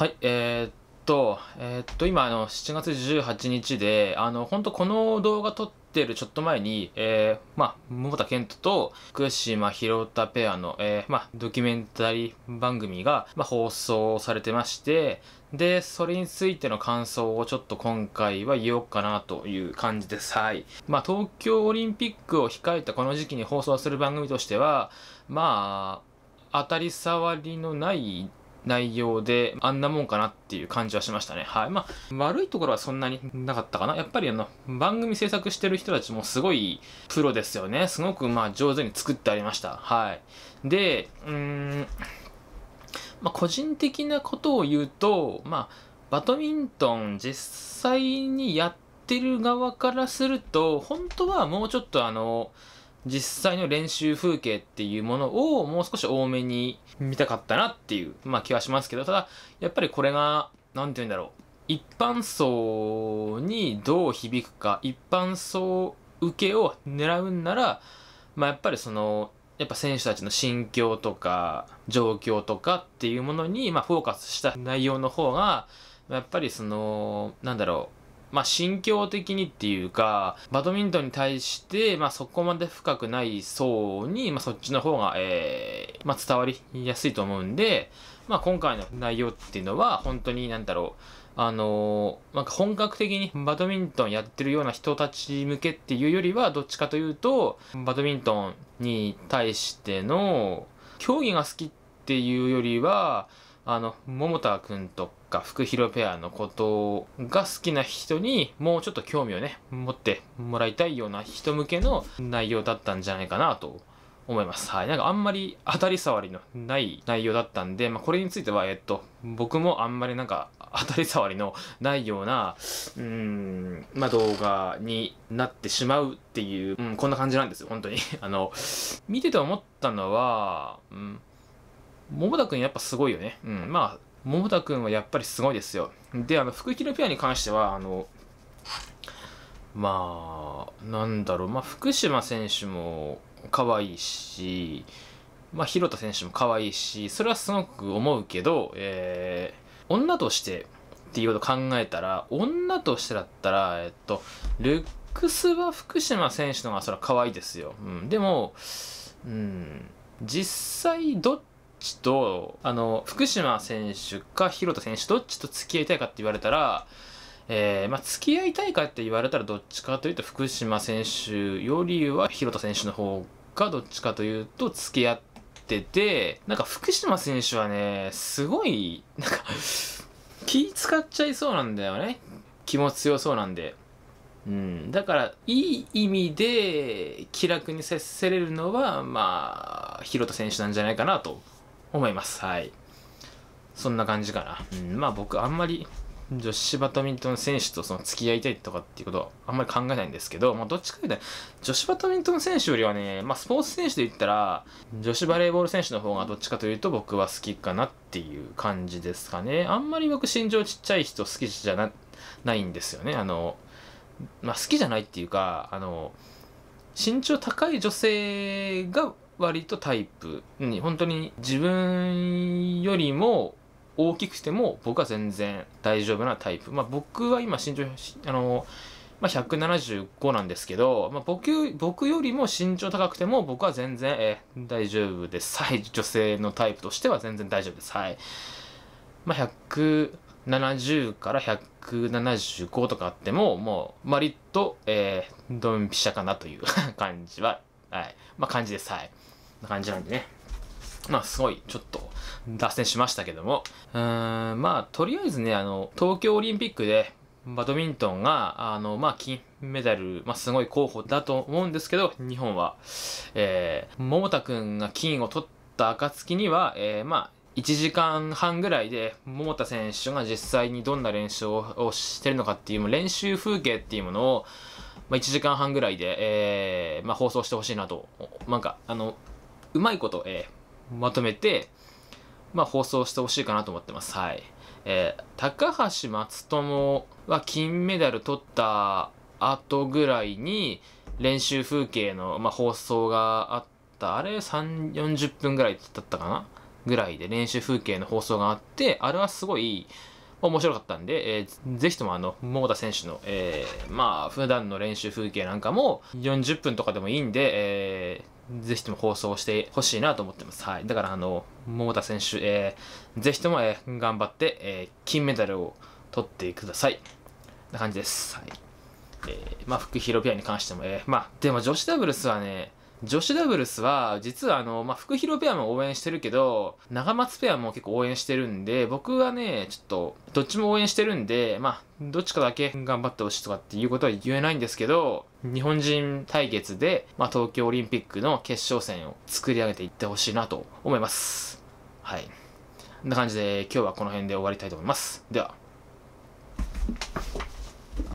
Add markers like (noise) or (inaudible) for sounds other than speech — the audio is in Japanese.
はい、えー、っと、えー、っと、今、あの、7月18日で、あの、本当この動画撮ってるちょっと前に、えー、まあ、桃田健人と福島広田ペアの、えー、まあ、ドキュメンタリー番組が、まあ、放送されてまして、で、それについての感想をちょっと今回は言おうかなという感じです。はい。まあ、東京オリンピックを控えたこの時期に放送する番組としては、まあ、当たり障りのない内容で、あんなもんかなっていう感じはしましたね。はい。まあ、悪いところはそんなになかったかな。やっぱりあの、番組制作してる人たちもすごいプロですよね。すごくまあ上手に作ってありました。はい。で、うん、まあ個人的なことを言うと、まあ、バドミントン実際にやってる側からすると、本当はもうちょっとあの、実際の練習風景っていうものをもう少し多めに見たかったなっていう、まあ、気はしますけど、ただ、やっぱりこれが、何て言うんだろう。一般層にどう響くか、一般層受けを狙うんなら、まあ、やっぱりその、やっぱ選手たちの心境とか、状況とかっていうものに、まあ、フォーカスした内容の方が、やっぱりその、なんだろう、まあ、心境的にっていうか、バドミントンに対して、まあ、そこまで深くない層に、まあ、そっちの方が、えー、まあ、伝わりやすいと思うんで、まあ、今回の内容っていうのは、本当になんだろう、あのー、なんか本格的にバドミントンやってるような人たち向けっていうよりは、どっちかというと、バドミントンに対しての、競技が好きっていうよりは、あの、桃田くんとか、福広ペアのことが好きな人に、もうちょっと興味をね、持ってもらいたいような人向けの内容だったんじゃないかなと思います。はい。なんかあんまり当たり障りのない内容だったんで、まあ、これについては、えっと、僕もあんまりなんか当たり障りのないような、うん、まあ、動画になってしまうっていう、うん、こんな感じなんですよ、本当に。(laughs) あの、見てて思ったのは、うん桃田くんやっぱすごいよね。うん。まあ、桃田くんはやっぱりすごいですよ。で、あの、福広ペアに関しては、あの、まあ、なんだろう、まあ、福島選手も可愛いし、まあ、広田選手も可愛いし、それはすごく思うけど、えー、女としてっていうこと考えたら、女としてだったら、えっと、ルックスは福島選手の方がそれは可愛いですよ。うん。でも、うん、実際どっちと、あの、福島選手か広田選手、どっちと付き合いたいかって言われたら、えー、まあ、付き合いたいかって言われたらどっちかというと福島選手よりは広田選手の方がどっちかというと付き合ってて、なんか福島選手はね、すごい、なんか気使っちゃいそうなんだよね。気も強そうなんで。うん、だからいい意味で気楽に接せれるのはまあ広田選手なんじゃないかなと思います。はい。そんな感じかな。うん、まあ僕あんまり女子バドミントン選手とその付き合いたいとかっていうことはあんまり考えないんですけど、まあ、どっちかというと女子バドミントン選手よりはね、まあ、スポーツ選手で言ったら女子バレーボール選手の方がどっちかというと僕は好きかなっていう感じですかねあんまり僕身長ちっちゃい人好きじゃなないんですよねあの、まあ、好きじゃないっていうかあの身長高い女性が割とタイプに本当に自分よりも大きくても僕は全然大丈夫なタイプまあ僕は今身長あの、まあ、175なんですけど、まあ僕、僕よりも身長高くても僕は全然、え大丈夫ですはい女性のタイプとしては全然大丈夫ですはいまあ170から175とかあってももう割と、ドンピシャかなという (laughs) 感じははいまあ感じですはいな感じなんでね。まあすごいちょっと脱線しましたけども。うーん、まあとりあえずね、あの、東京オリンピックでバドミントンが、あの、まあ金メダル、まあすごい候補だと思うんですけど、日本は、えー、桃田くんが金を取った暁には、えー、まあ1時間半ぐらいで桃田選手が実際にどんな練習をしてるのかっていう練習風景っていうものを、まあ、1時間半ぐらいで、えーまあ、放送してほしいなとなんかあのうまいこと、えー、まとめて、まあ、放送してほしいかなと思ってます。はい。えー、高橋松友は金メダル取った後ぐらいに練習風景の、まあ、放送があったあれ3、40分ぐらいだったかなぐらいで練習風景の放送があって、あれはすごい面白かったんで、えー、ぜひともあの、桃田選手の、えー、まあ、普段の練習風景なんかも40分とかでもいいんで、えー、ぜひとも放送してほしいなと思ってます。はい。だから、あの、桃田選手、えー、ぜひとも、えー、頑張って、えー、金メダルを取ってください。な感じです。はい。えー、まあ、福弘ペアに関しても、えー、まあ、でも女子ダブルスはね、女子ダブルスは、実はあの、まあ、福広ペアも応援してるけど、長松ペアも結構応援してるんで、僕はね、ちょっと、どっちも応援してるんで、まあ、どっちかだけ頑張ってほしいとかっていうことは言えないんですけど、日本人対決で、まあ、東京オリンピックの決勝戦を作り上げていってほしいなと思います。はい。こんな感じで、今日はこの辺で終わりたいと思います。では。